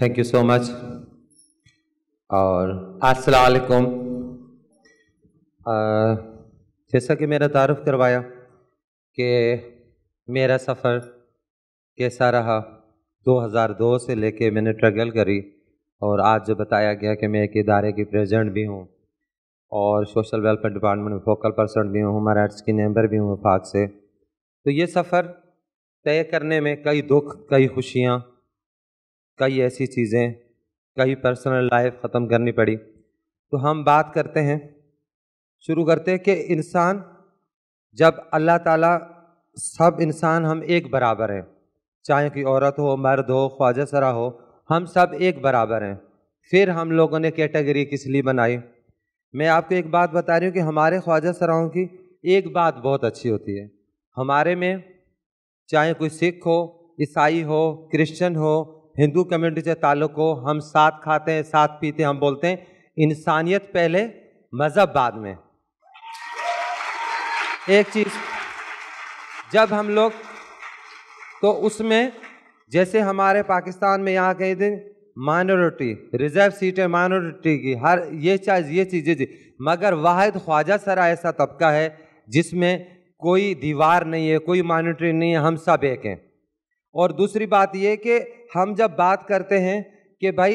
thank you so much और असलकुम जैसा कि मेरा तारफ़ करवाया कि मेरा सफ़र कैसा रहा 2002 से लेके मैंने ट्रगल करी और आज जो बताया गया कि मैं एक इदारे की प्रेजिडेंट भी हूँ और सोशल वेलफेयर डिपार्टमेंट में फोकल पर्सन भी हूँ हमारा एड्स की मेम्बर भी हूँ पाक से तो ये सफ़र तय करने में कई दुख कई खुशियाँ कई ऐसी चीज़ें कई पर्सनल लाइफ ख़त्म करनी पड़ी तो हम बात करते हैं शुरू करते हैं कि इंसान जब अल्लाह ताला सब इंसान हम एक बराबर हैं चाहे कि औरत हो मर्द हो ख्वाजा सरा हो हम सब एक बराबर हैं फिर हम लोगों ने कैटेगरी किस लिए बनाई मैं आपको एक बात बता रही हूँ कि हमारे ख्वाजा सराओं की एक बात बहुत अच्छी होती है हमारे में चाहे कोई सिख हो ईसाई हो क्रिश्चियन हो हिंदू कम्युनिटी से ताल्लुक हो हम साथ खाते हैं साथ पीते हैं हम बोलते हैं इंसानियत पहले मज़हब बाद में एक चीज़ जब हम लोग तो उसमें जैसे हमारे पाकिस्तान में यहाँ कई दिन माइनॉरिटी रिजर्व सीटें माइनॉरिटी की हर ये चीज़ ये चीज़ें जी मगर वाहिद ख्वाजा सरा ऐसा तबका है जिसमें कोई दीवार नहीं है कोई माइनॉरिटी नहीं है हम सब एक हैं और दूसरी बात ये कि हम जब बात करते हैं कि भाई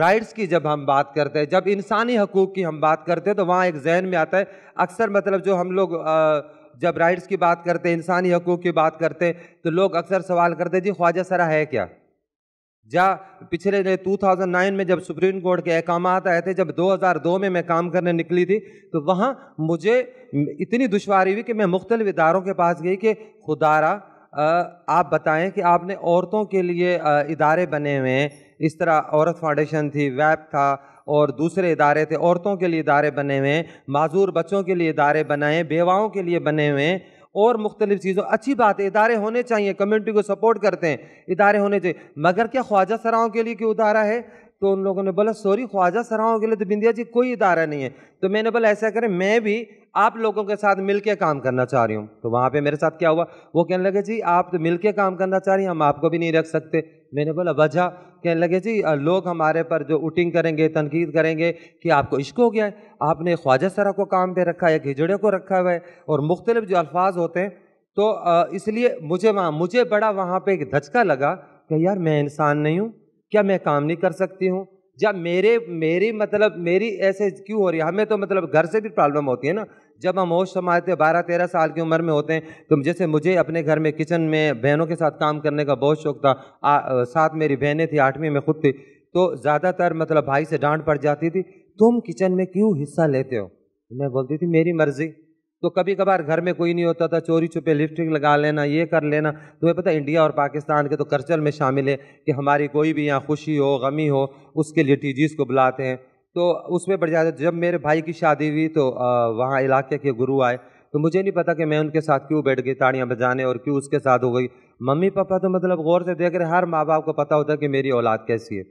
राइट्स की जब हम बात करते हैं जब इंसानी हकूक़ की हम बात करते हैं तो वहाँ एक जहन में आता है अक्सर मतलब जो हम लोग जब राइट्स की बात करते हैं इंसानी हकूक़ की बात करते हैं तो लोग अक्सर सवाल करते हैं जी ख्वाजा सरा है क्या जा पिछले 2009 में जब सुप्रीम कोर्ट के अहकाम आए थे जब 2002 में मैं काम करने निकली थी तो वहाँ मुझे इतनी दुशारी हुई कि मैं मुख्तलिफ इदारों के पास गई कि खुदारा आप बताएं कि आपने औरतों के लिए इदारे बने हुए हैं इस तरह औरत फाउंडेशन थी वैप था और दूसरे इदारे थे औरतों के लिए इदारे बने हुए हैं माजूर बच्चों के लिए इदारे बनाए बेवाओं के लिए बने हुए हैं और मुख्तलिफ चीज़ों अच्छी बात है इदारे होने चाहिए कम्युनिटी को सपोर्ट करते हैं इदारे होने चाहिए मगर क्या ख्वाजा सराओं के लिए क्यों उदारा है तो उन लोगों ने बोला सॉरी ख्वाजा सराहों के लिए तो बिंदिया जी कोई इदारा नहीं है तो मैंने बोला ऐसा करें मैं भी आप लोगों के साथ के काम करना चाह रही हूँ तो वहाँ पे मेरे साथ क्या हुआ वो कहने लगे जी आप तो के काम करना चाह रही हैं हम आपको भी नहीं रख सकते मैंने बोला वजह कहने लगे जी लोग हमारे पर जो उटिंग करेंगे तनकीद करेंगे कि आपको इश्क हो गया है आपने ख्वाजा सरा को काम पर रखा है खिजड़े को रखा हुआ है और मुख्तलिफ जो अल्फाज होते हैं तो इसलिए मुझे वहाँ मुझे बड़ा वहाँ पर एक धचका लगा कि यार मैं इंसान नहीं हूँ क्या मैं काम नहीं कर सकती हूँ जब मेरे मेरी मतलब मेरी ऐसे क्यों हो रही है हमें तो मतलब घर से भी प्रॉब्लम होती है ना जब हम होश समाते बारह तेरह साल की उम्र में होते हैं तो जैसे मुझे अपने घर में किचन में बहनों के साथ काम करने का बहुत शौक था आ, आ साथ मेरी बहनें थी आठवीं में खुद थी तो ज़्यादातर मतलब भाई से डांट पड़ जाती थी तुम किचन में क्यों हिस्सा लेते हो तो मैं बोलती थी मेरी मर्ज़ी तो कभी कभार घर में कोई नहीं होता था चोरी छुपे लिपस्टिक लगा लेना ये कर लेना तुम्हें पता इंडिया और पाकिस्तान के तो कल्चर में शामिल है कि हमारी कोई भी यहाँ खुशी हो गमी हो उसके लिए टी को बुलाते हैं तो उसमें बढ़ जाते जब मेरे भाई की शादी हुई तो वहाँ इलाके के गुरु आए तो मुझे नहीं पता कि मैं उनके साथ क्यों बैठ गई ताड़ियाँ बजाने और क्यों उसके साथ हो गई मम्मी पापा तो मतलब गौर से देख रहे हर माँ बाप को पता होता है कि मेरी औलाद कैसी है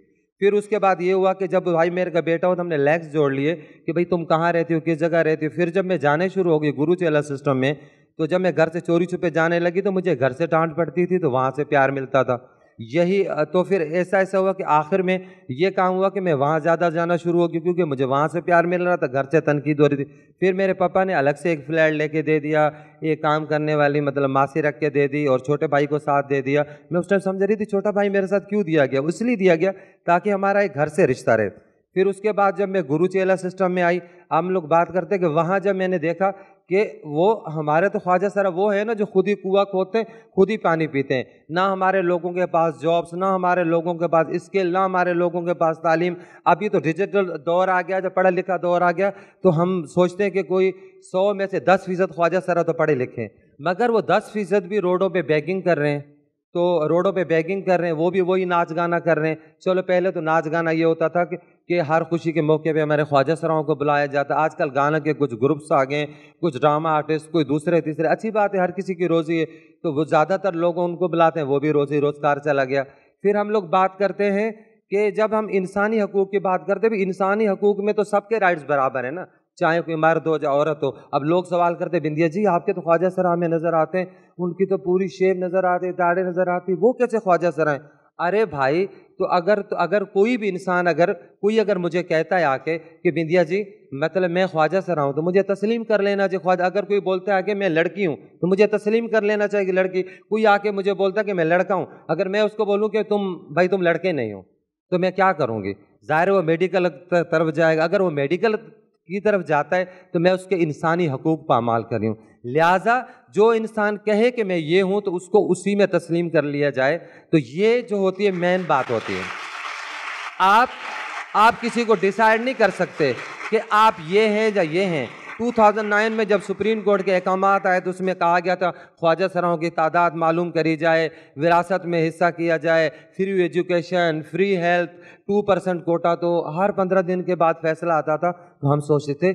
फिर उसके बाद ये हुआ कि जब भाई मेरे का बेटा हो तो हमने लेग्स जोड़ लिए कि भाई तुम कहाँ रहती हो किस जगह रहती हो फिर जब मैं जाने शुरू हो गई गुरु चेला सिस्टम में तो जब मैं घर से चोरी छुपे जाने लगी तो मुझे घर से डांट पड़ती थी तो वहाँ से प्यार मिलता था यही तो फिर ऐसा ऐसा हुआ कि आखिर में ये काम हुआ कि मैं वहाँ ज़्यादा जाना शुरू हो गया क्योंकि मुझे वहाँ से प्यार मिल रहा था घर से तनकीद हो रही थी फिर मेरे पापा ने अलग से एक फ्लैट लेके दे दिया एक काम करने वाली मतलब मासी रख के दे दी और छोटे भाई को साथ दे दिया मैं उस टाइम समझ रही थी छोटा भाई मेरे साथ क्यों दिया गया इसलिए दिया गया ताकि हमारा एक घर से रिश्ता रहे फिर उसके बाद जब मैं गुरु चेला सिस्टम में आई हम लोग बात करते कि वहाँ जब मैंने देखा कि वो हमारे तो ख्वाजा सर वो है ना जो खुद ही कुआ खोदते हैं खुद ही पानी पीते हैं ना हमारे लोगों के पास जॉब्स ना हमारे लोगों के पास स्किल ना हमारे लोगों के पास तालीम अभी तो डिजिटल दौर आ गया जब पढ़ा लिखा दौर आ गया तो हम सोचते हैं कि कोई सौ में से दस फ़ीसद ख्वाजा सरा तो पढ़े लिखे मगर वो दस फ़ीसद भी रोडों पर बैगिंग कर रहे हैं तो रोडों पे बैगिंग कर रहे हैं वो भी वही नाच गाना कर रहे हैं चलो पहले तो नाच गाना ये होता था कि, कि हर खुशी के मौके पे हमारे ख्वाजा सराओं को बुलाया जाता आजकल गाना के कुछ ग्रुप्स आ गए कुछ ड्रामा आर्टिस्ट कोई दूसरे तीसरे अच्छी बात है हर किसी की रोज़ी है तो वो ज़्यादातर लोग उनको बुलाते हैं वो भी रोज़ी रोज़गार चला गया फिर हम लोग बात करते हैं कि जब हम इंसानी हकूक़ की बात करते हैं तो इंसानी हकूक़ में तो सबके राइट्स बराबर हैं ना चाहे कोई मर्द हो या औरत हो अब लोग सवाल करते बिंदिया जी आपके तो ख्वाजा सरा हमें नज़र आते हैं उनकी तो पूरी शेप नज़र आती दाढ़े नज़र आती वो कैसे ख्वाजा सरा आए अरे भाई तो अगर तो अगर कोई भी इंसान अगर कोई अगर मुझे कहता है आके कि बिंदिया जी मतलब मैं ख्वाजा सरा हूँ तो मुझे तस्लीम कर लेना चाहिए ख्वाजा अगर कोई बोलता है आके मैं लड़की हूँ तो मुझे तस्लीम कर लेना चाहिए कि लड़की कोई आके मुझे बोलता है कि मैं लड़का हूँ अगर मैं उसको बोलूँ कि तुम भाई तुम लड़के नहीं हो तो मैं क्या करूँगी ज़ाहिर वो मेडिकल तरफ जाएगा अगर वो मेडिकल की तरफ जाता है तो मैं उसके इंसानी हकूक़ पामाल कर रही हूँ लिहाजा जो इंसान कहे कि मैं ये हूँ तो उसको उसी में तस्लीम कर लिया जाए तो ये जो होती है मेन बात होती है आप आप किसी को डिसाइड नहीं कर सकते कि आप ये हैं या ये हैं 2009 में जब सुप्रीम कोर्ट के अहकाम आए तो उसमें कहा गया था ख्वाजा सराहों की तादाद मालूम करी जाए विरासत में हिस्सा किया जाए free education free health two percent quota तो हर पंद्रह दिन के बाद फैसला आता था तो हम सोचते थे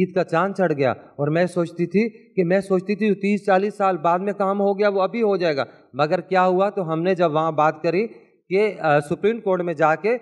ईद का चांद चढ़ गया और मैं सोचती थी कि मैं सोचती थी तीस चालीस साल बाद में काम हो गया वो अभी हो जाएगा मगर क्या हुआ तो हमने जब वहाँ बात करी कि सुप्रीम कोर्ट में जाके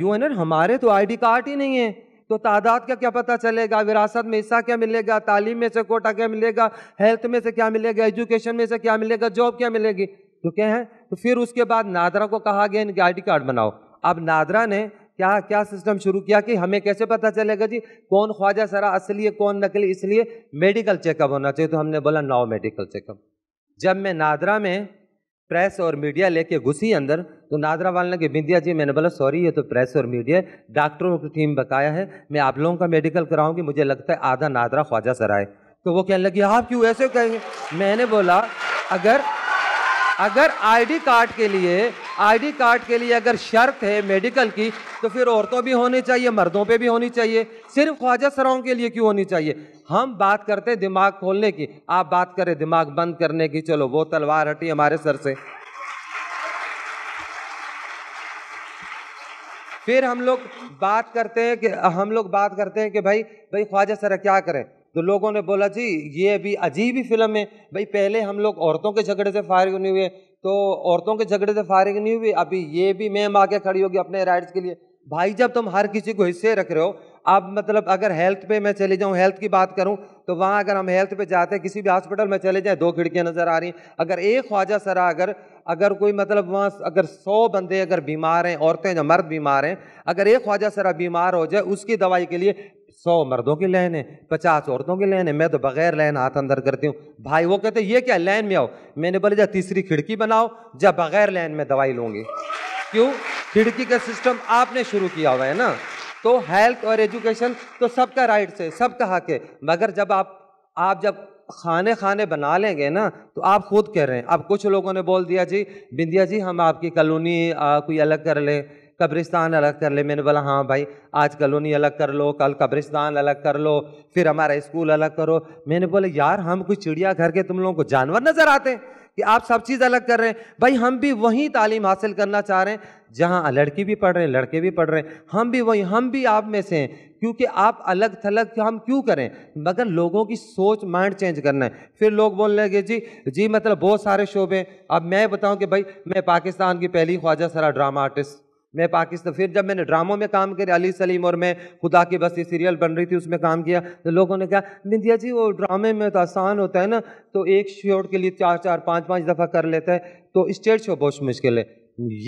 यू हमारे तो आईडी कार्ड ही नहीं है तो तादाद का क्या पता चलेगा विरासत में हिस्सा क्या मिलेगा तालीम में से कोटा क्या मिलेगा हेल्थ में से क्या मिलेगा एजुकेशन में से क्या मिलेगा जॉब क्या मिलेगी तो क्या है तो फिर उसके बाद नादरा को कहा गया इनके आई कार्ड बनाओ अब नादरा ने क्या क्या सिस्टम शुरू किया कि हमें कैसे पता चलेगा जी कौन ख्वाजा सरा असली है कौन नकली इसलिए मेडिकल चेकअप होना चाहिए तो हमने बोला नाव मेडिकल चेकअप जब मैं नादरा में प्रेस और मीडिया लेके घुसी अंदर तो नादरावाल ने कि बिंदिया जी मैंने बोला सॉरी ये तो प्रेस और मीडिया डॉक्टरों की टीम बकाया है मैं आप लोगों का मेडिकल कराऊंगी मुझे लगता है आधा नादरा ख्वाजा सराय तो वो कहने लगी आप क्यों ऐसे कहेंगे मैंने बोला अगर अगर आईडी कार्ड के लिए आईडी कार्ड के लिए अगर शर्त है मेडिकल की तो फिर औरतों भी होनी चाहिए मर्दों पे भी होनी चाहिए सिर्फ ख्वाजा सराओं के लिए क्यों होनी चाहिए हम बात करते हैं दिमाग खोलने की आप बात करें दिमाग बंद करने की चलो वो तलवार हटी हमारे सर से फिर हम लोग बात करते हैं कि हम लोग बात करते हैं कि भाई भाई ख्वाजा सरा क्या करें तो लोगों ने बोला जी ये अभी अजीब ही फिल्म है भाई पहले हम लोग औरतों के झगड़े से फारिग नहीं हुए तो औरतों के झगड़े से फारिग नहीं हुई अभी ये भी मैम आगे खड़ी होगी अपने राइट्स के लिए भाई जब तुम हर किसी को हिस्से रख रहे हो अब मतलब अगर हेल्थ पे मैं चले जाऊँ हेल्थ की बात करूँ तो वहाँ अगर हम हेल्थ पे जाते हैं किसी भी हॉस्पिटल में चले जाएँ दो खिड़कियाँ नज़र आ रही हैं अगर एक ख्वाजा सरा अगर अगर कोई मतलब वहाँ अगर सौ बंदे अगर बीमार हैं औरतें या मर्द बीमार हैं अगर एक ख्वाजा सरा बीमार हो जाए उसकी दवाई के लिए सौ मर्दों की लाइन है पचास औरतों की लाइन है मैं तो बगैर लाइन हाथ अंदर करती हूँ भाई वो कहते ये क्या लाइन में आओ मैंने बोले जा तीसरी खिड़की बनाओ जब बगैर लाइन में दवाई लूंगी क्यों खिड़की का सिस्टम आपने शुरू किया हुआ है ना तो हेल्थ और एजुकेशन तो सबका राइट्स है सबका हक है मगर जब आप आप जब खाने खाने बना लेंगे ना तो आप खुद कह रहे हैं अब कुछ लोगों ने बोल दिया जी बिंदिया जी हम आपकी कॉलोनी कोई अलग कर लें कब्रिस्तान अलग कर ले मैंने बोला हाँ भाई आज कलोनी अलग कर लो कल कब्रिस्तान अलग कर लो फिर हमारा स्कूल अलग करो मैंने बोला यार हम कोई चिड़ियाघर के तुम लोगों को जानवर नज़र आते हैं कि आप सब चीज़ अलग कर रहे हैं भाई हम भी वही तालीम हासिल करना चाह रहे हैं जहाँ लड़की भी पढ़ रहे हैं लड़के भी पढ़ रहे हैं हम भी वही हम भी आप में से हैं क्योंकि आप अलग थलग हम क्यों करें मगर लोगों की सोच माइंड चेंज करना है फिर लोग बोलने लगे जी जी मतलब बहुत सारे शोबे अब मैं बताऊं कि भाई मैं पाकिस्तान की पहली ख्वाजा सरा ड्रामा आर्टिस्ट मैं पाकिस्तान फिर जब मैंने ड्रामों में काम किया अली सलीम और मैं खुदा की बस्ती सीरियल बन रही थी उसमें काम किया तो लोगों ने कहा निंदिया जी वो ड्रामे में तो आसान होता है ना तो एक शोट के लिए चार चार पाँच पाँच दफ़ा कर लेता है तो स्टेज शो बहुत मुश्किल है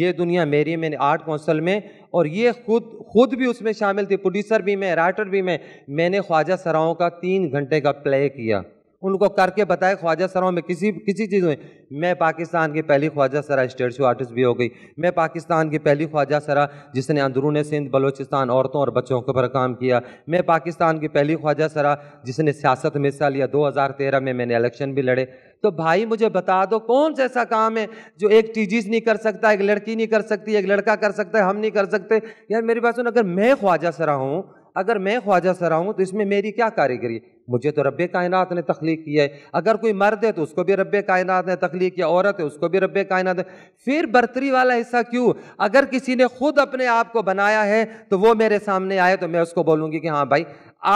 ये दुनिया मेरी मैंने आर्ट कौंसल में और ये खुद खुद भी उसमें शामिल थी प्रोड्यूसर भी मैं राइटर भी मैं मैंने ख्वाजा सराओं का तीन घंटे का प्ले किया उनको करके बताए ख्वाजा सराओं में किसी किसी चीज़ में मैं पाकिस्तान की पहली ख्वाजा सरा स्टेट शो आर्टिस्ट भी हो गई मैं पाकिस्तान की पहली ख्वाजा सरा जिसने अंदरून सिंध बलोचिस्तान औरतों और बच्चों के ऊपर काम किया मैं पाकिस्तान की पहली ख्वाजा सरा जिसने सियासत में हिस्सा लिया तेरह में मैंने इलेक्शन भी लड़े तो भाई मुझे बता दो कौन सा ऐसा काम है जो एक टीजीज नहीं कर सकता एक लड़की नहीं कर सकती एक लड़का कर सकता है हम नहीं कर सकते यार मेरी बात सुन अगर मैं ख्वाजा सरा हूँ अगर मैं ख्वाजा सरा हूँ तो इसमें मेरी क्या कारीगरी मुझे तो रब कायनात ने तख्लीक किया है अगर कोई मर्द है तो उसको भी रब कायनात ने तख्लीक किया औरत है उसको भी रब कायनात ने फिर बर्तरी वाला हिस्सा क्यों अगर किसी ने खुद अपने आप को बनाया है तो वो मेरे सामने आए तो मैं उसको बोलूँगी कि हाँ भाई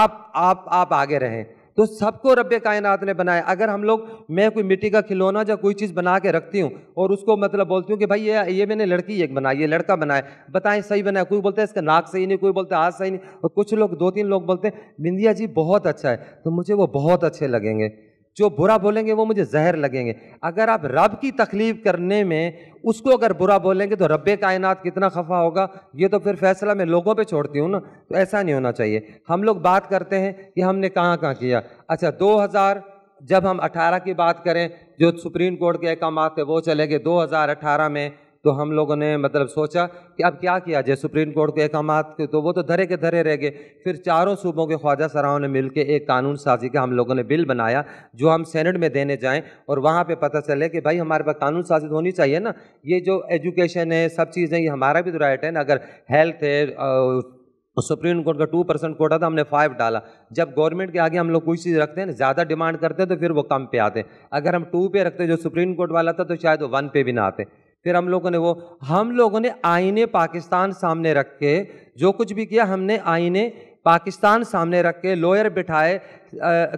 आप आप आप आगे रहें तो सबको रब कायनात ने बनाया अगर हम लोग मैं कोई मिट्टी का खिलौना या कोई चीज़ बना के रखती हूँ और उसको मतलब बोलती हूँ कि भाई ये ये मैंने लड़की एक बनाई ये लड़का बनाया बताएं सही बनाया कोई बोलता है इसका नाक सही नहीं कोई बोलता है हाथ सही नहीं और कुछ लोग दो तीन लोग बोलते हैं बिंदिया जी बहुत अच्छा है तो मुझे वो बहुत अच्छे लगेंगे जो बुरा बोलेंगे वो मुझे जहर लगेंगे अगर आप रब की तकलीफ करने में उसको अगर बुरा बोलेंगे तो रब कायनात कितना खफा होगा ये तो फिर फैसला मैं लोगों पे छोड़ती हूँ ना तो ऐसा नहीं होना चाहिए हम लोग बात करते हैं कि हमने कहाँ कहाँ किया अच्छा 2000 जब हम 18 की बात करें जो सुप्रीम कोर्ट के अहकाम थे वो चले गए दो में तो हम लोगों ने मतलब सोचा कि अब क्या किया जाए सुप्रीम कोर्ट के अहकाम के तो वो तो धरे के धरे रह गए फिर चारों सूबों के ख्वाजा सराहों ने मिलकर एक कानून साजी का हम लोगों ने बिल बनाया जो हम सेनेट में देने जाएं और वहाँ पे पता चले कि भाई हमारे पास कानून साजिद होनी चाहिए ना ये जो एजुकेशन है सब चीज़ें ये हमारा भी तो राइट है ना अगर हेल्थ है सुप्रीम कोर्ट का टू परसेंट कोटा था हमने फाइव डाला जब गवर्नमेंट के आगे हम लोग कोई चीज़ रखते हैं ना ज़्यादा डिमांड करते हैं तो फिर वो कम पे आते हैं अगर हम टू पे रखते जो सुप्रीम कोर्ट वाला था तो शायद वो वन पे भी ना आते फिर हम लोगों ने वो हम लोगों ने आईने पाकिस्तान सामने रख के जो कुछ भी किया हमने आईने पाकिस्तान सामने रख के लॉयर बिठाए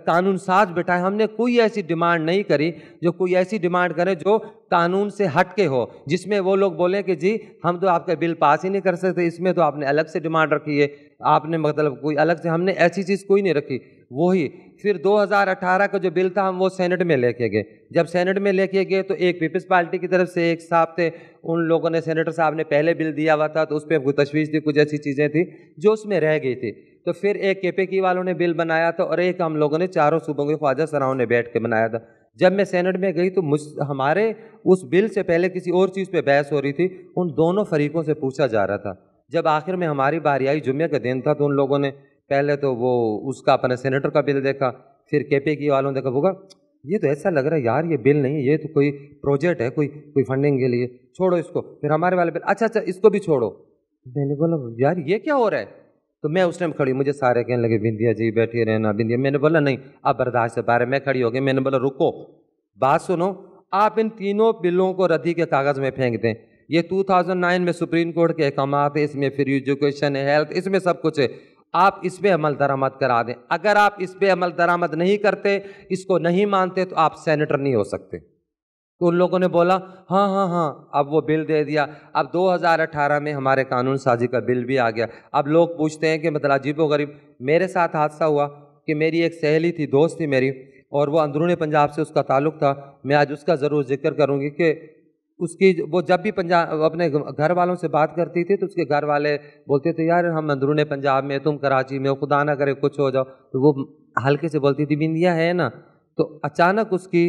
कानून साज बिठाए हमने कोई ऐसी डिमांड नहीं करी जो कोई ऐसी डिमांड करे जो कानून से हट के हो जिसमें वो लोग बोलें कि जी हम तो आपका बिल पास ही नहीं कर सकते इसमें तो आपने अलग से डिमांड रखी है आपने मतलब कोई अलग से हमने ऐसी चीज़ कोई नहीं रखी वही फिर 2018 का जो बिल था हम वो सेनेट में लेके गए जब सेनेट में लेके गए तो एक पीपल्स पार्टी की तरफ से एक साहब थे उन लोगों ने सेनेटर साहब ने पहले बिल दिया हुआ था तो उस पर तशवीश थी कुछ ऐसी चीज़ें थी जो उसमें रह गई थी तो फिर एक के की वालों ने बिल बनाया था और एक हम लोगों ने चारों सूबों के ख्वाजा सराहों ने बैठ के बनाया था जब मैं सेनेट में गई तो मुझ हमारे उस बिल से पहले किसी और चीज़ पे बहस हो रही थी उन दोनों फरीकों से पूछा जा रहा था जब आखिर में हमारी बारी आई जुम्मे का दिन था तो उन लोगों ने पहले तो वो उसका अपने सेनेटर का बिल देखा फिर केपी की वालों ने देखा बोगा ये तो ऐसा लग रहा है यार ये बिल नहीं है ये तो कोई प्रोजेक्ट है कोई कोई फंडिंग के लिए छोड़ो इसको फिर हमारे वाले बिल अच्छा अच्छा इसको भी छोड़ो मैंने बोला यार ये क्या हो रहा है तो मैं उस टाइम खड़ी मुझे सारे कहने लगे बिंदिया जी बैठे रहना बिंदिया मैंने बोला नहीं आप बर्दाश्त से बाहर मैं खड़ी हो गई मैंने बोला रुको बात सुनो आप इन तीनों बिलों को रद्दी के कागज़ में फेंक दें ये 2009 में सुप्रीम कोर्ट के अहकाम है इसमें फिर एजुकेशन है हेल्थ इसमें सब कुछ है आप इस पर अमल दरामद करा दें अगर आप इस पर अमल दरामद नहीं करते इसको नहीं मानते तो आप सेनेटर नहीं हो सकते तो उन लोगों ने बोला हाँ हाँ हाँ अब वो बिल दे दिया अब 2018 में हमारे कानून साजी का बिल भी आ गया अब लोग पूछते हैं कि मतलब अजीब गरीब मेरे साथ हादसा हुआ कि मेरी एक सहेली थी दोस्त थी मेरी और वो अंदरूनी पंजाब से उसका ताल्लुक था मैं आज उसका ज़रूर जिक्र करूँगी कि उसकी वो जब भी पंजाब अपने घर वालों से बात करती थी तो उसके घर वाले बोलते थे यार हम अंदरूने पंजाब में तुम कराची में हो खुदा ना करे कुछ हो जाओ तो वो हल्के से बोलती थी बिंदिया है ना तो अचानक उसकी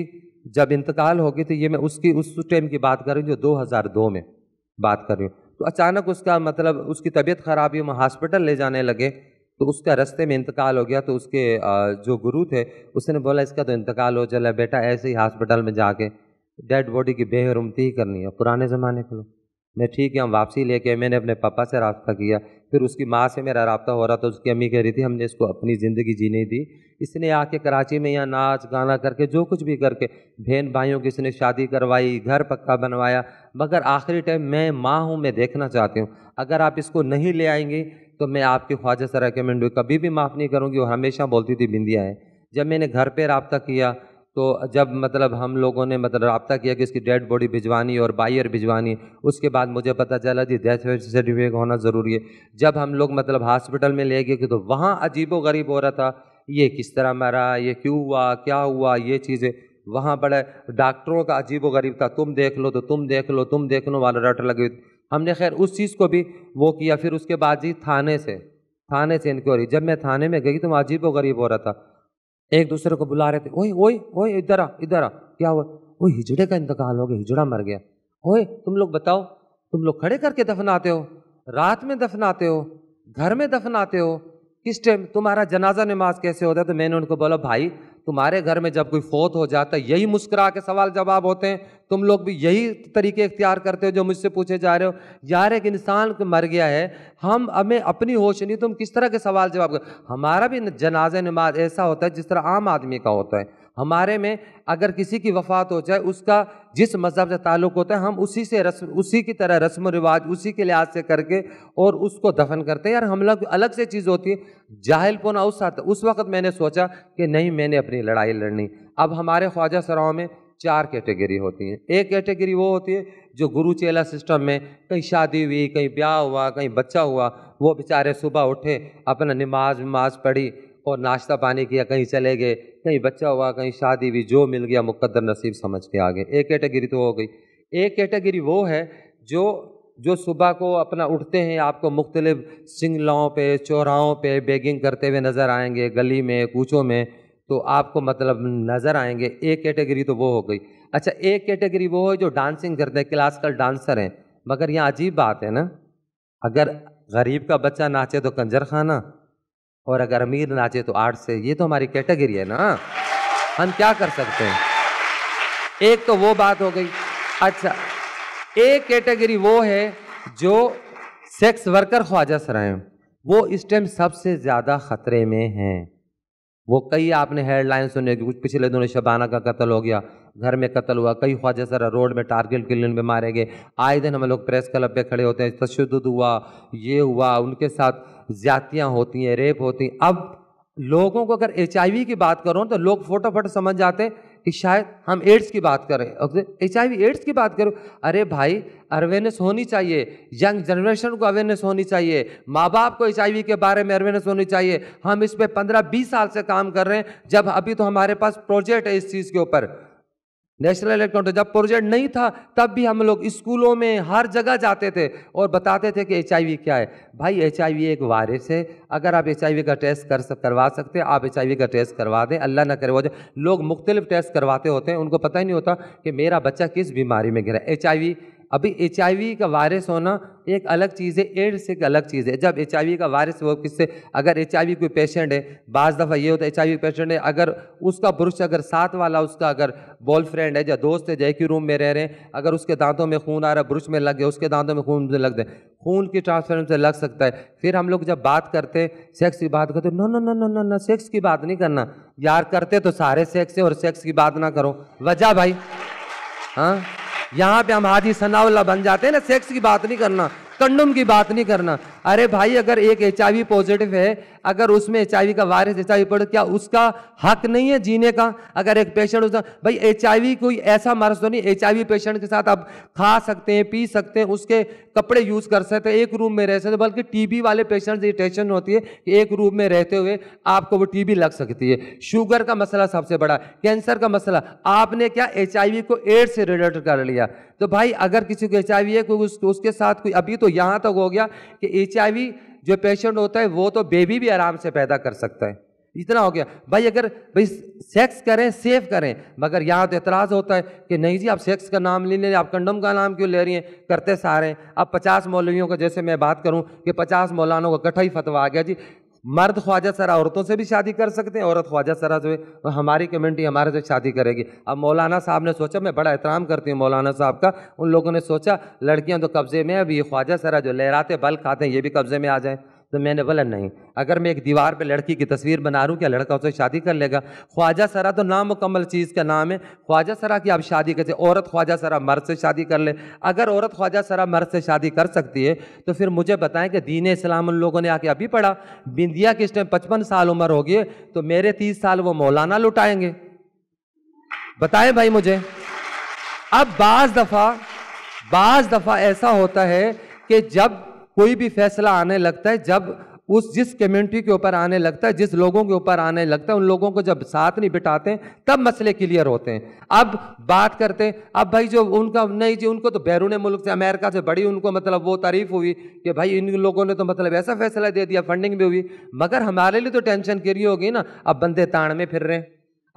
जब इंतकाल होगी तो ये मैं उसकी उस टाइम की बात कर रही हूँ जो दो में बात कर रही हूँ तो अचानक उसका मतलब उसकी तबीयत ख़राब हुई हम हॉस्पिटल ले जाने लगे तो उसका रास्ते में इंतकाल हो गया तो उसके जो गुरु थे उसने बोला इसका तो इंतकाल हो चला बेटा ऐसे ही हॉस्पिटल में जाके डेड बॉडी की बेहरमती ही करनी है पुराने ज़माने के लोग मैं ठीक है हम वापसी लेके मैंने अपने पापा से रबता किया फिर उसकी माँ से मेरा रबता हो रहा था उसकी अम्मी कह रही थी हमने इसको अपनी ज़िंदगी जीने दी इसने आके कराची में यहाँ नाच गाना करके जो कुछ भी करके बहन भाइयों की इसने शादी करवाई घर पक्का बनवाया मगर आखिरी टाइम मैं माँ हूँ मैं देखना चाहती हूँ अगर आप इसको नहीं ले आएंगे तो मैं आपके ख्वाजा से रिकमेंड हुई कभी भी माफ़ नहीं करूँगी और हमेशा बोलती थी बिंदिया है जब मैंने घर पर रबता किया तो जब मतलब हम लोगों ने मतलब रबता किया कि इसकी डेड बॉडी भिजवानी और बायर भिजवानी उसके बाद मुझे पता चला जी डेथ सर्टिफिकेट होना ज़रूरी है जब हम लोग मतलब हॉस्पिटल में ले गए तो वहाँ अजीबो गरीब हो रहा था ये किस तरह मरा ये क्यों हुआ क्या हुआ ये चीज़ें वहाँ बड़े डॉक्टरों का अजीब गरीब था तुम देख लो तो तुम देख लो तुम देख लो वाला डॉक्टर लगे हमने खैर उस चीज़ को भी वो किया फिर उसके बाद जी थाने से थाने से इंक्वायरी जब मैं थाने में गई तो वहाँ अजीब व गरीब हो रहा था एक दूसरे को बुला रहे थे ओए ओए ओए इधर आ इधर आ क्या हुआ वो हिजड़े का इंतकाल हो गया हिजड़ा मर गया ओए तुम लोग बताओ तुम लोग खड़े करके दफनाते हो रात में दफनाते हो घर में दफनाते हो किस टाइम तुम्हारा जनाजा नमाज कैसे होता है तो मैंने उनको बोला भाई तुम्हारे घर में जब कोई फोत हो जाता है यही मुस्कुरा के सवाल जवाब होते हैं तुम लोग भी यही तरीके इख्तियार करते हो जो मुझसे पूछे जा रहे हो यार एक इंसान मर गया है हम हमें अपनी होश नहीं तुम किस तरह के सवाल जवाब हमारा भी जनाजे नमाज ऐसा होता है जिस तरह आम आदमी का होता है हमारे में अगर किसी की वफात हो जाए उसका जिस मज़हब से ताल्लुक़ होता है हम उसी से रस्म उसी की तरह रस्म रिवाज उसी के लिहाज से करके और उसको दफन करते हैं यार हम लोग अलग से चीज़ होती है जाहिलपुना उस आता उस वक्त मैंने सोचा कि नहीं मैंने अपनी लड़ाई लड़नी अब हमारे ख्वाजा सराओं में चार कैटेगरी होती हैं एक कैटेगरी वो होती है जो गुरु चेला सिस्टम में कहीं शादी हुई कहीं ब्याह हुआ कहीं बच्चा हुआ वो बेचारे सुबह उठे अपना नमाज वमाज पढ़ी और नाश्ता पानी किया कहीं चले गए कहीं बच्चा हुआ कहीं शादी भी जो मिल गया मुकद्दर नसीब समझ के आ गए एक कैटेगरी तो हो गई एक कैटेगरी वो है जो जो सुबह को अपना उठते हैं आपको मुख्तलिफ सिंगलाओं पे चौराहों पे बेगिंग करते हुए नज़र आएंगे गली में कूचों में तो आपको मतलब नज़र आएंगे एक कैटेगरी तो वो हो गई अच्छा एक कैटेगरी वो है जो डांसिंग करते हैं क्लासिकल डांसर हैं मगर यहाँ अजीब बात है ना अगर गरीब का बच्चा नाचे तो कंजर खाना और अगर अमीर नाचे तो आर्ट से ये तो हमारी कैटेगरी है ना हम क्या कर सकते हैं एक तो वो बात हो गई अच्छा एक कैटेगरी वो है जो सेक्स वर्कर ख्वाजा सराय वो इस टाइम सबसे ज़्यादा ख़तरे में हैं वो कई आपने हेडलाइन सुने कि कुछ पिछले दिनों शबाना का कत्ल हो गया घर में कत्ल हुआ कई ख्वाजा सरा रोड में टारगेट किलिन में मारे गए आए दिन हम लोग प्रेस क्लब पे खड़े होते हैं तशद हुआ ये हुआ उनके साथ ज्यादतियाँ होती हैं रेप होती हैं अब लोगों को अगर एच की बात करो तो लोग फटोफट समझ जाते हैं कि शायद हम एड्स की बात करें एच आई एड्स की बात करो अरे भाई अवेयरनेस होनी चाहिए यंग जनरेशन को अवेयरनेस होनी चाहिए माँ बाप को एच के बारे में अवेयरनेस होनी चाहिए हम इस पर पंद्रह बीस साल से काम कर रहे हैं जब अभी तो हमारे पास प्रोजेक्ट है इस चीज़ के ऊपर नेशनल इलेक्ट्रॉन जब प्रोजेक्ट नहीं था तब भी हम लोग स्कूलों में हर जगह जाते थे और बताते थे कि एच क्या है भाई एच एक वायरस है अगर आप एच का टेस्ट कर करवा सकते हैं आप एच का टेस्ट करवा दें अल्लाह ना करे वो जो लोग मुख्तलिफ टेस्ट करवाते होते हैं उनको पता ही नहीं होता कि मेरा बच्चा किस बीमारी में गिरा एच अभी एच का वायरस होना एक अलग चीज़ है एड्स एक अलग चीज़ है जब एच का वायरस वो किससे अगर एच कोई पेशेंट है बाज़ दफ़ा ये होता है एच पेशेंट है अगर उसका ब्रुश अगर साथ वाला उसका अगर बॉल फ्रेंड है या दोस्त है जय की रूम में रह रहे हैं अगर उसके दांतों में खून आ रहा है ब्रुश में लग गया उसके दांतों में खून लग जाए खून की ट्रांसफरेंस से लग सकता है फिर हम लोग जब बात करते हैं सेक्स की बात करते no no no no no no sex की बात नहीं करना यार करते तो सारे सेक्स है और सेक्स की बात ना करो वजह भाई हाँ यहाँ पे हम हाजी सनाउल्ला बन जाते हैं ना सेक्स की बात नहीं करना कंडम की बात नहीं करना अरे भाई अगर एक एच पॉजिटिव है अगर उसमें एच का वायरस एच आई पड़े क्या उसका हक नहीं है जीने का अगर एक पेशेंट उसका भाई एच कोई ऐसा मार्स तो नहीं एच पेशेंट के साथ आप खा सकते हैं पी सकते हैं उसके कपड़े यूज़ कर सकते हैं एक रूम में रह सकते बल्कि टी वाले पेशेंट से टेंशन होती है कि एक रूम में रहते हुए आपको वो टी लग सकती है शुगर का मसला सबसे बड़ा कैंसर का मसला आपने क्या एच को एड्स से रिलेटेड कर लिया तो भाई अगर किसी को एच है कोई उसके साथ कोई अभी तो यहाँ तक हो गया कि एच जो पेशेंट होता है वो तो बेबी भी आराम से पैदा कर सकता है इतना हो गया भाई अगर भाई सेक्स करें सेफ करें मगर यहाँ तो एतराज़ होता है कि नहीं जी आप सेक्स का नाम ले लें आप कंडम का नाम क्यों ले रही हैं करते सारे अब पचास मौलवियों का जैसे मैं बात करूँ कि पचास मौलानों का कठा ही फतवा आ गया जी मर्द ख्वाजा सरा औरतों से भी शादी कर सकते हैं औरत ख्वाजा सरा जो है हमारी कम्युनिटी हमारे से शादी करेगी अब मौलाना साहब ने सोचा मैं बड़ा एहतराम करती हूँ मौलाना साहब का उन लोगों ने सोचा लड़कियाँ तो कब्ज़े में अब ये ख्वाजा सरा जो लहराते बल खाते हैं ये भी कब्ज़े में आ जाएँ तो मैंने बोला नहीं अगर मैं एक दीवार पे लड़की की तस्वीर बना रूँ क्या लड़का उससे शादी कर लेगा ख्वाजा सरा तो नामुकम्मल चीज़ का नाम है ख्वाजा सरा की आप शादी कर औरत ख्वाजा सरा मर्द से शादी कर ले अगर औरत ख्वाजा सरा मर्द से शादी कर सकती है तो फिर मुझे बताएं कि दीन इस्लाम उन लोगों ने आके अभी पढ़ा बिंदिया किस टाइम पचपन साल उम्र होगी तो मेरे तीस साल वो मौलाना लुटाएंगे बताएं भाई मुझे अब बाज़ दफ़ा बाज़ दफ़ा ऐसा होता है कि जब कोई भी फैसला आने लगता है जब उस जिस कम्युनिटी के ऊपर आने लगता है जिस लोगों के ऊपर आने लगता है उन लोगों को जब साथ नहीं बिठाते हैं तब मसले क्लियर होते हैं अब बात करते हैं अब भाई जो उनका नहीं जी उनको तो बैरून मुल्क से अमेरिका से बड़ी उनको मतलब वो तारीफ हुई कि भाई इन लोगों ने तो मतलब ऐसा फैसला दे दिया फंडिंग भी हुई मगर हमारे लिए तो टेंशन क्लियर होगी ना अब बंदे ताड़ में फिर रहे हैं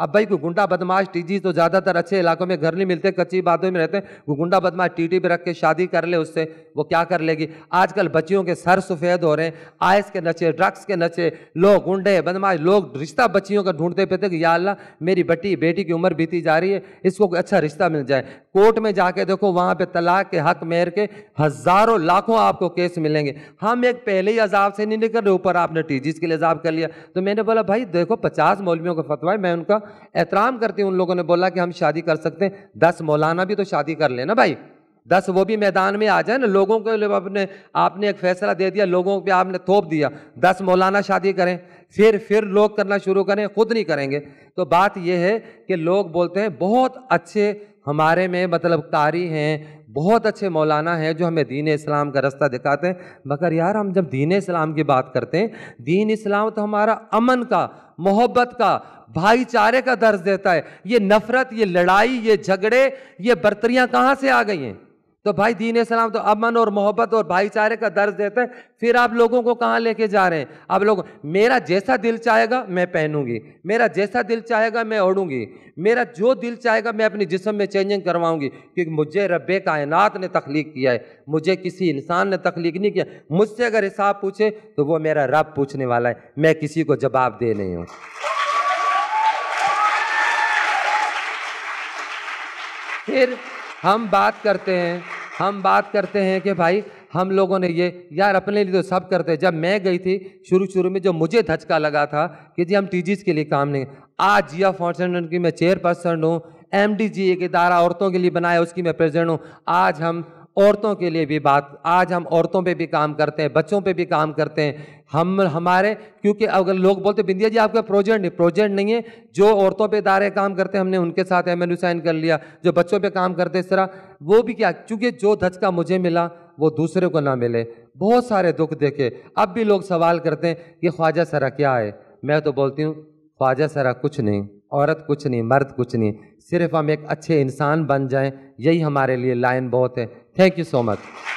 अब भाई गुंडा बदमाश टीजी तो ज़्यादातर अच्छे इलाकों में घर नहीं मिलते कच्ची बातों में रहते हैं गुंडा बदमाश टी टी पर रख के शादी कर ले उससे वो क्या कर लेगी आजकल बच्चियों के सर सफ़ेद हो रहे हैं आयस के नचे ड्रग्स के नचे लोग गुंडे बदमाश लोग रिश्ता बच्चियों का ढूंढते पे थे या अल्लाह मेरी बटी बेटी की उम्र बीती जा रही है इसको कोई अच्छा रिश्ता मिल जाए कोर्ट में जाके देखो वहाँ पर तलाक के हक मेर के हज़ारों लाखों आपको केस मिलेंगे हम एक पहले ही अजाब से नहीं निकल रहे ऊपर आपने जी के लिए अजाब कर लिया तो मैंने बोला भाई देखो पचास मौलवियों का फतवा है मैं उनका एहतराम करते उन लोगों ने बोला कि हम शादी कर सकते हैं दस मौलाना भी तो शादी कर लेना भाई दस वो भी मैदान में आ जाए ना लोगों को अपने आपने एक फैसला दे दिया लोगों पे आपने थोप दिया दस मौलाना शादी करें फिर फिर लोग करना शुरू करें खुद नहीं करेंगे तो बात यह है कि लोग बोलते हैं बहुत अच्छे हमारे में मतलब कारी हैं बहुत अच्छे मौलाना हैं जो हमें दीन इस्लाम का रास्ता दिखाते हैं मगर यार हम जब दीन इस्लाम की बात करते हैं दीन इस्लाम तो हमारा अमन का मोहब्बत का भाईचारे का दर्ज देता है ये नफ़रत ये लड़ाई ये झगड़े ये बर्तरियाँ कहाँ से आ गई हैं तो भाई दीन सलाम तो अमन और मोहब्बत और भाईचारे का दर्ज देते हैं फिर आप लोगों को कहाँ लेके जा रहे हैं आप लोग मेरा जैसा दिल चाहेगा मैं पहनूंगी मेरा जैसा दिल चाहेगा मैं ओढ़ूंगी मेरा जो दिल चाहेगा मैं अपने जिसम में चेंजिंग करवाऊंगी क्योंकि मुझे रब कायनात ने तख्लीक किया है मुझे किसी इंसान ने तख्लीक नहीं किया मुझसे अगर हिसाब पूछे तो वो मेरा रब पूछने वाला है मैं किसी को जवाब दे नहीं हूँ फिर हम बात करते हैं हम बात करते हैं कि भाई हम लोगों ने ये यार अपने लिए तो सब करते हैं जब मैं गई थी शुरू शुरू में जो मुझे धचका लगा था कि जी हम टी के लिए काम नहीं आज जिया फाउंडेशन की मैं चेयरपर्सन हूँ एम डी जी एक इदारा औरतों के लिए बनाया उसकी मैं प्रेजिडेंट हूँ आज हम औरतों के लिए भी बात आज हम औरतों पे भी काम करते हैं बच्चों पे भी काम करते हैं हम हमारे क्योंकि अगर लोग बोलते बिंदिया जी आपका प्रोजेक्ट नहीं प्रोजेक्ट नहीं है जो औरतों पे दारे काम करते हमने उनके साथ एम साइन कर लिया जो बच्चों पे काम करते इस तरह वो भी क्या क्योंकि जो धचका मुझे मिला वो दूसरे को ना मिले बहुत सारे दुख देखे अब भी लोग सवाल करते हैं कि ख्वाजा सरा क्या है मैं तो बोलती हूँ ख्वाजा सरा कुछ नहीं औरत कुछ नहीं मर्द कुछ नहीं सिर्फ हम एक अच्छे इंसान बन जाएं यही हमारे लिए लाइन बहुत है थैंक यू सो मच